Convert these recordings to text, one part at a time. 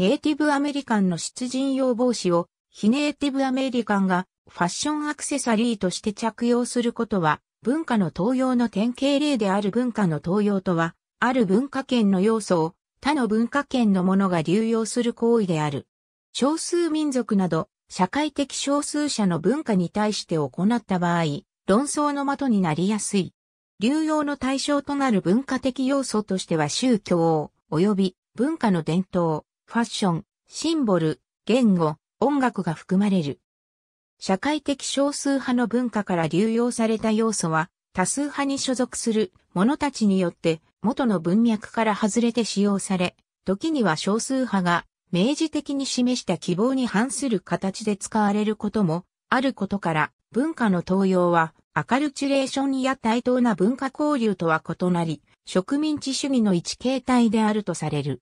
ネイティブアメリカンの出陣用帽子を非ネイティブアメリカンがファッションアクセサリーとして着用することは文化の東洋の典型例である文化の東洋とは、ある文化圏の要素を他の文化圏のものが流用する行為である。少数民族など社会的少数者の文化に対して行った場合、論争の的になりやすい。流用の対象となる文化的要素としては宗教及び文化の伝統、ファッション、シンボル、言語、音楽が含まれる。社会的少数派の文化から流用された要素は、多数派に所属する者たちによって元の文脈から外れて使用され、時には少数派が明示的に示した希望に反する形で使われることもあることから文化の登用はアカルチュレーションや対等な文化交流とは異なり植民地主義の一形態であるとされる。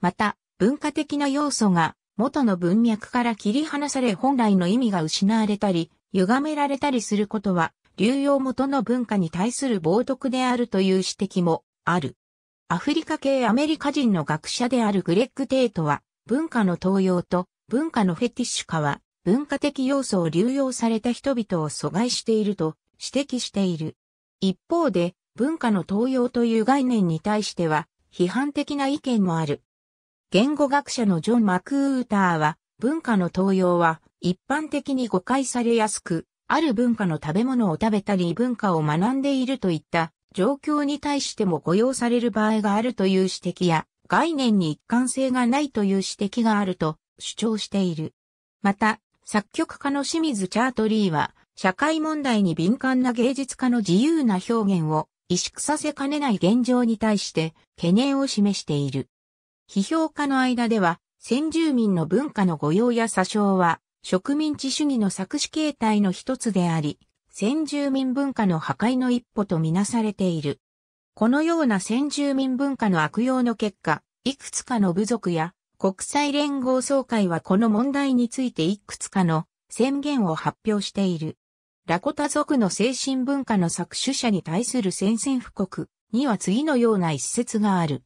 また文化的な要素が元の文脈から切り離され本来の意味が失われたり、歪められたりすることは、流用元の文化に対する冒涜であるという指摘もある。アフリカ系アメリカ人の学者であるグレッグ・テイトは、文化の盗用と文化のフェティッシュ化は、文化的要素を流用された人々を阻害していると指摘している。一方で、文化の盗用という概念に対しては、批判的な意見もある。言語学者のジョン・マクーターは、文化の東用は一般的に誤解されやすく、ある文化の食べ物を食べたり文化を学んでいるといった状況に対しても誤用される場合があるという指摘や、概念に一貫性がないという指摘があると主張している。また、作曲家の清水チャートリーは、社会問題に敏感な芸術家の自由な表現を萎縮させかねない現状に対して懸念を示している。批評家の間では、先住民の文化の御用や詐称は、植民地主義の作詞形態の一つであり、先住民文化の破壊の一歩とみなされている。このような先住民文化の悪用の結果、いくつかの部族や国際連合総会はこの問題についていくつかの宣言を発表している。ラコタ族の精神文化の作取者に対する宣戦布告には次のような一節がある。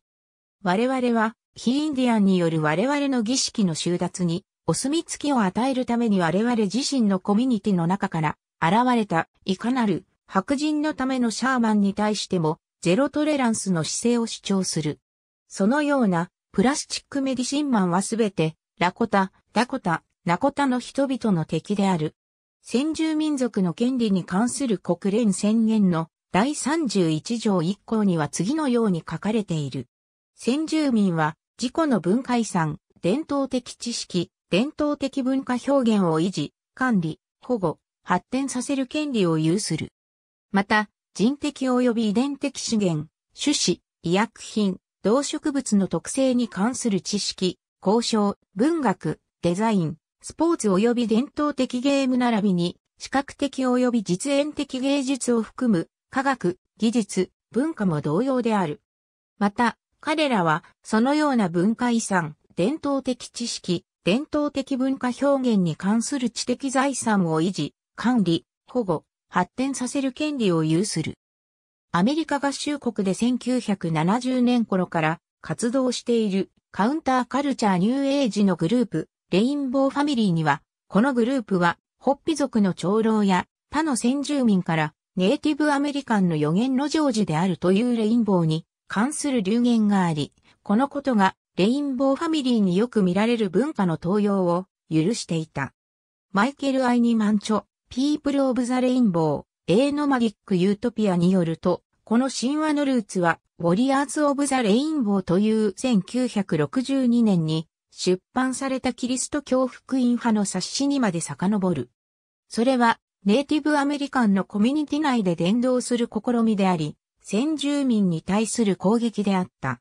我々は非インディアンによる我々の儀式の収奪に、お墨付きを与えるために我々自身のコミュニティの中から現れたいかなる白人のためのシャーマンに対してもゼロトレランスの姿勢を主張する。そのようなプラスチックメディシンマンはすべてラコタ、ダコタ、ナコタの人々の敵である。先住民族の権利に関する国連宣言の第31条1項には次のように書かれている。先住民は自己の文化遺産、伝統的知識、伝統的文化表現を維持、管理、保護、発展させる権利を有する。また、人的及び遺伝的資源、種子、医薬品、動植物の特性に関する知識、交渉、文学、デザイン、スポーツ及び伝統的ゲーム並びに、視覚的及び実演的芸術を含む、科学、技術、文化も同様である。また、彼らは、そのような文化遺産、伝統的知識、伝統的文化表現に関する知的財産を維持、管理、保護、発展させる権利を有する。アメリカ合衆国で1970年頃から活動しているカウンターカルチャーニューエイジのグループ、レインボーファミリーには、このグループは、ホッピ族の長老や他の先住民からネイティブアメリカンの予言のジョージであるというレインボーに関する流言があり、このことがレインボーファミリーによく見られる文化の登用を許していた。マイケル・アイニマンチョ、ピープル・オブ・ザ・レインボー、エーノマギック・ユートピアによると、この神話のルーツは、ウォリアーズ・オブ・ザ・レインボーという1962年に出版されたキリスト教福音派の冊子にまで遡る。それは、ネイティブアメリカンのコミュニティ内で伝道する試みであり、先住民に対する攻撃であった。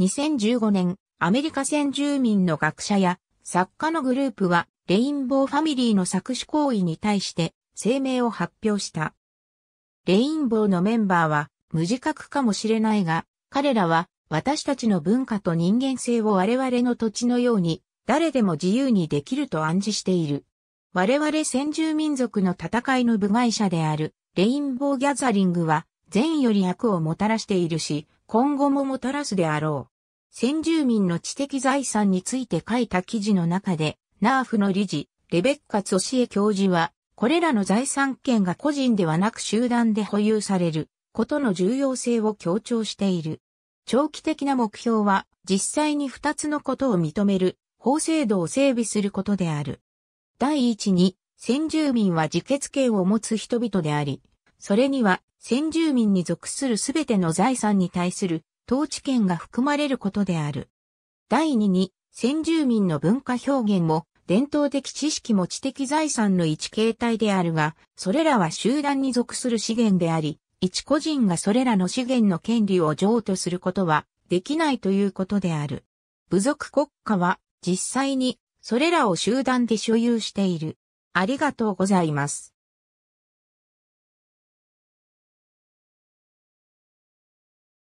2015年、アメリカ先住民の学者や作家のグループは、レインボーファミリーの搾取行為に対して声明を発表した。レインボーのメンバーは無自覚かもしれないが、彼らは私たちの文化と人間性を我々の土地のように誰でも自由にできると暗示している。我々先住民族の戦いの部外者であるレインボーギャザリングは善より悪をもたらしているし、今後ももたらすであろう。先住民の知的財産について書いた記事の中で、ナーフの理事、レベッカ・ツオシエ教授は、これらの財産権が個人ではなく集団で保有されることの重要性を強調している。長期的な目標は、実際に二つのことを認める法制度を整備することである。第一に、先住民は自決権を持つ人々であり、それには先住民に属するすべての財産に対する統治権が含まれることである。第二に、先住民の文化表現も伝統的知識も知的財産の一形態であるが、それらは集団に属する資源であり、一個人がそれらの資源の権利を譲渡することはできないということである。部族国家は実際にそれらを集団で所有している。ありがとうございます。